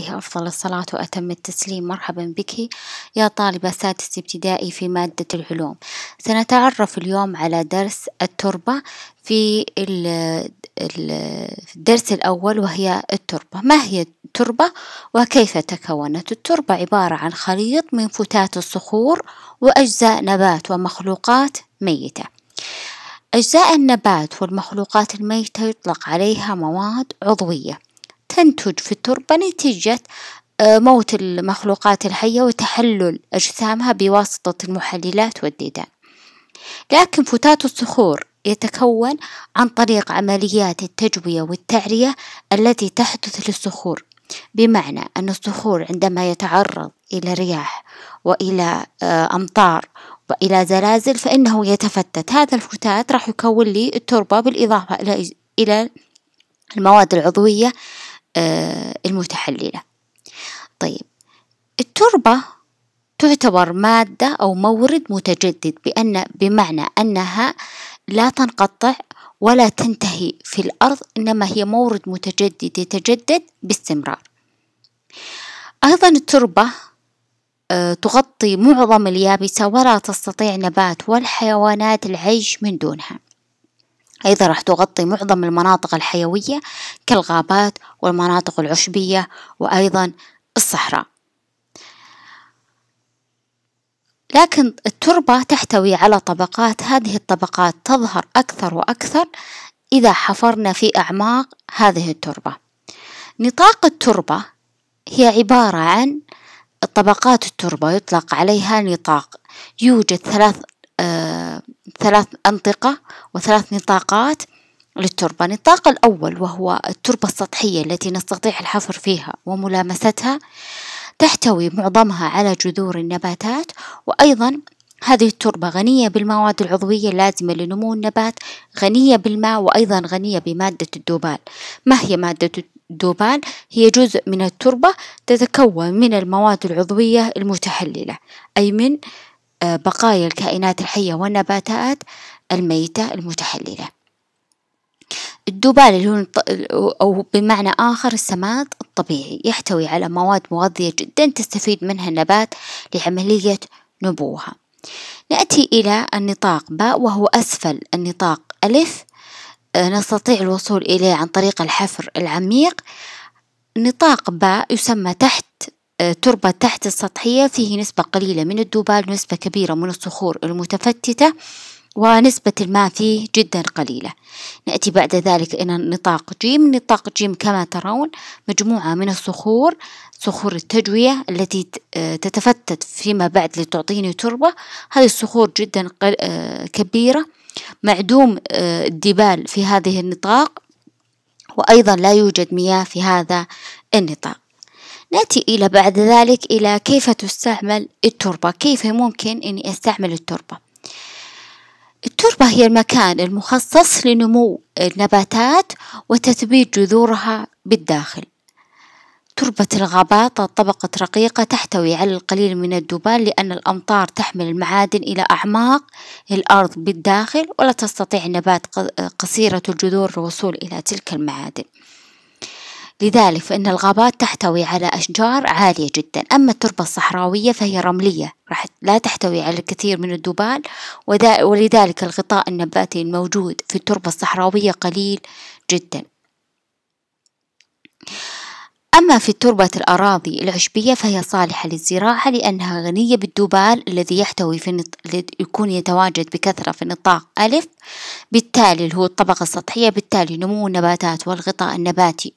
عليه أفضل الصلاة وأتم التسليم مرحبا بك يا طالبة سادس ابتدائي في مادة العلوم سنتعرف اليوم على درس التربة في الدرس الأول وهي التربة ما هي التربة وكيف تكونت التربة عبارة عن خليط من فتات الصخور وأجزاء نبات ومخلوقات ميتة أجزاء النبات والمخلوقات الميتة يطلق عليها مواد عضوية تنتج في التربة نتيجة آه، موت المخلوقات الحية وتحلل أجسامها بواسطة المحللات والديدان لكن فتات الصخور يتكون عن طريق عمليات التجوية والتعرية التي تحدث للصخور بمعنى أن الصخور عندما يتعرض إلى رياح وإلى آه، أمطار وإلى زلازل فإنه يتفتت هذا الفتات راح يكون لي التربة بالإضافة إلى إلى المواد العضوية آه، المتحللة طيب التربة تعتبر مادة أو مورد متجدد بأن بمعنى أنها لا تنقطع ولا تنتهي في الأرض إنما هي مورد متجدد يتجدد باستمرار أيضا التربة آه، تغطي معظم اليابسة ولا تستطيع نبات والحيوانات العيش من دونها أيضا راح تغطي معظم المناطق الحيوية كالغابات والمناطق العشبية وأيضا الصحراء لكن التربة تحتوي على طبقات هذه الطبقات تظهر أكثر وأكثر إذا حفرنا في أعماق هذه التربة نطاق التربة هي عبارة عن طبقات التربة يطلق عليها نطاق يوجد ثلاث آه ثلاث أنطقة وثلاث نطاقات للتربة النطاق الأول وهو التربة السطحية التي نستطيع الحفر فيها وملامستها تحتوي معظمها على جذور النباتات وأيضا هذه التربة غنية بالمواد العضوية اللازمة لنمو النبات غنية بالماء وأيضا غنية بمادة الدوبال ما هي مادة الدوبال؟ هي جزء من التربة تتكون من المواد العضوية المتحللة أي من آه، بقايا الكائنات الحية والنباتات الميتة المتحللة الدوبال اللي هو أو بمعنى آخر السماد الطبيعي يحتوي على مواد مغذية جدا تستفيد منها النبات لعملية نبوها نأتي إلى النطاق باء وهو أسفل النطاق ألف آه، نستطيع الوصول إليه عن طريق الحفر العميق نطاق باء يسمى تحت آه، تربة تحت السطحية فيه نسبة قليلة من الدوبال ونسبة كبيرة من الصخور المتفتتة ونسبة الماء فيه جدا قليلة نأتي بعد ذلك إلى نطاق جيم نطاق جيم كما ترون مجموعة من الصخور صخور التجوية التي آه، تتفتت فيما بعد لتعطيني تربة هذه الصخور جدا آه، كبيرة معدوم آه، الدبال في هذه النطاق وأيضا لا يوجد مياه في هذا النطاق نأتي إلى بعد ذلك إلى كيف تستعمل التربة كيف ممكن أني أستعمل التربة التربة هي المكان المخصص لنمو النباتات وتثبيت جذورها بالداخل تربة الغابات طبقة رقيقة تحتوي على القليل من الدبان لأن الأمطار تحمل المعادن إلى أعماق الأرض بالداخل ولا تستطيع النبات قصيرة الجذور الوصول إلى تلك المعادن لذلك فإن الغابات تحتوي على أشجار عالية جدا أما التربة الصحراوية فهي رملية راح لا تحتوي على الكثير من الدبال ولذلك الغطاء النباتي الموجود في التربة الصحراوية قليل جدا أما في تربة الأراضي العشبية فهي صالحة للزراعة لأنها غنية بالدبال الذي يحتوي في نط... يكون يتواجد بكثرة في نطاق ألف بالتالي اللي هو الطبقة السطحية بالتالي نمو النباتات والغطاء النباتي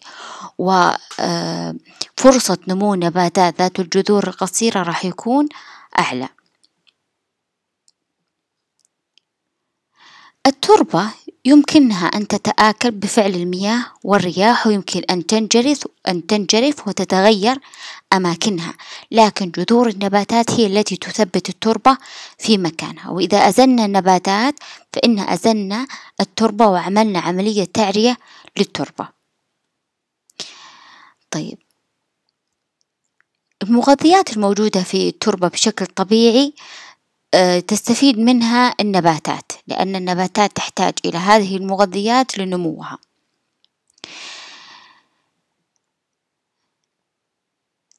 وفرصة آه، نمو نباتات ذات الجذور القصيرة راح يكون أعلى التربة يمكنها أن تتآكل بفعل المياه والرياح ويمكن أن تنجرف أن تنجرف وتتغير أماكنها، لكن جذور النباتات هي التي تثبت التربة في مكانها، وإذا أزلنا النباتات فإن أزلنا التربة وعملنا عملية تعرية للتربة. طيب المغذيات الموجودة في التربة بشكل طبيعي آه، تستفيد منها النباتات لأن النباتات تحتاج إلى هذه المغذيات لنموها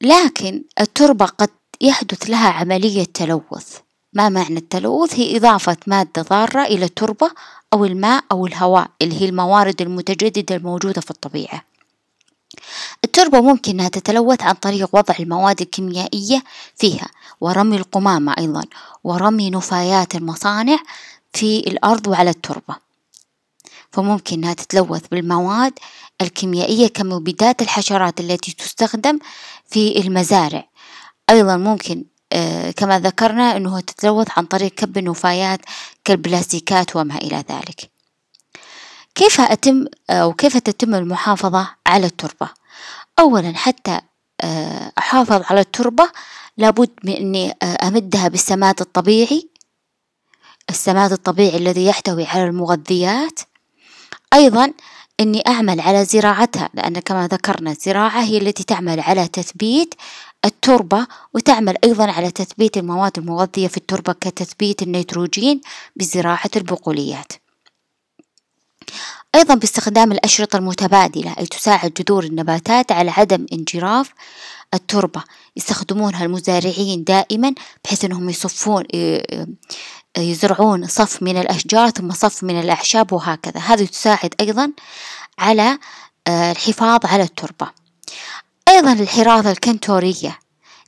لكن التربة قد يحدث لها عملية تلوث ما معنى التلوث هي إضافة مادة ضارة إلى التربة أو الماء أو الهواء اللي هي الموارد المتجددة الموجودة في الطبيعة التربة ممكن أنها تتلوث عن طريق وضع المواد الكيميائية فيها ورمي القمامة أيضا ورمي نفايات المصانع في الأرض وعلى التربة فممكن أنها تتلوث بالمواد الكيميائية كمبيدات الحشرات التي تستخدم في المزارع أيضا ممكن آه، كما ذكرنا أنه تتلوث عن طريق كب النفايات كالبلاستيكات وما إلى ذلك كيف أتم أو آه، كيف تتم المحافظة على التربة؟ أولا حتى آه، أحافظ على التربة لابد من أني آه، أمدها بالسماد الطبيعي السماد الطبيعي الذي يحتوي على المغذيات أيضا أني أعمل على زراعتها لأن كما ذكرنا الزراعة هي التي تعمل على تثبيت التربة وتعمل أيضا على تثبيت المواد المغذية في التربة كتثبيت النيتروجين بزراعة البقوليات أيضا باستخدام الأشرطة المتبادلة أي تساعد جذور النباتات على عدم انجراف التربة يستخدمونها المزارعين دائما بحيث أنهم يصفون يزرعون صف من الأشجار ثم صف من الأعشاب وهكذا هذه تساعد أيضا على آه، الحفاظ على التربة أيضا الحراثة الكنتورية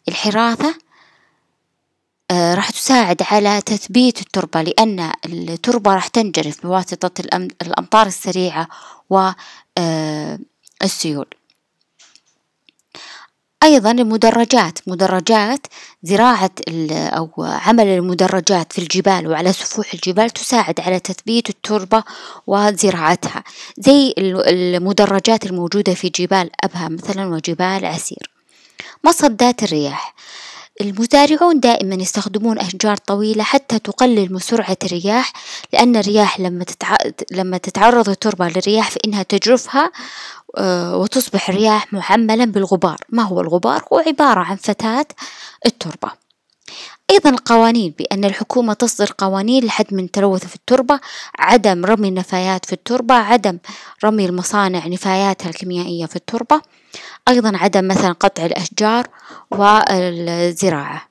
الحراثة آه، راح تساعد على تثبيت التربة لأن التربة راح تنجرف بواسطة الأمطار السريعة والسيول آه، أيضا المدرجات مدرجات زراعة أو عمل المدرجات في الجبال وعلى سفوح الجبال تساعد على تثبيت التربة وزراعتها زي المدرجات الموجودة في جبال أبها مثلا وجبال عسير مصدات الرياح المزارعون دائما يستخدمون أشجار طويلة حتى تقلل من سرعة الرياح لأن الرياح لما تتع لما تتعرض التربة للرياح فإنها تجرفها آه، وتصبح الرياح محملا بالغبار ما هو الغبار؟ هو عبارة عن فتات التربة أيضا القوانين بأن الحكومة تصدر قوانين لحد من تلوث في التربة عدم رمي النفايات في التربة عدم رمي المصانع نفاياتها الكيميائية في التربة أيضا عدم مثلا قطع الأشجار والزراعة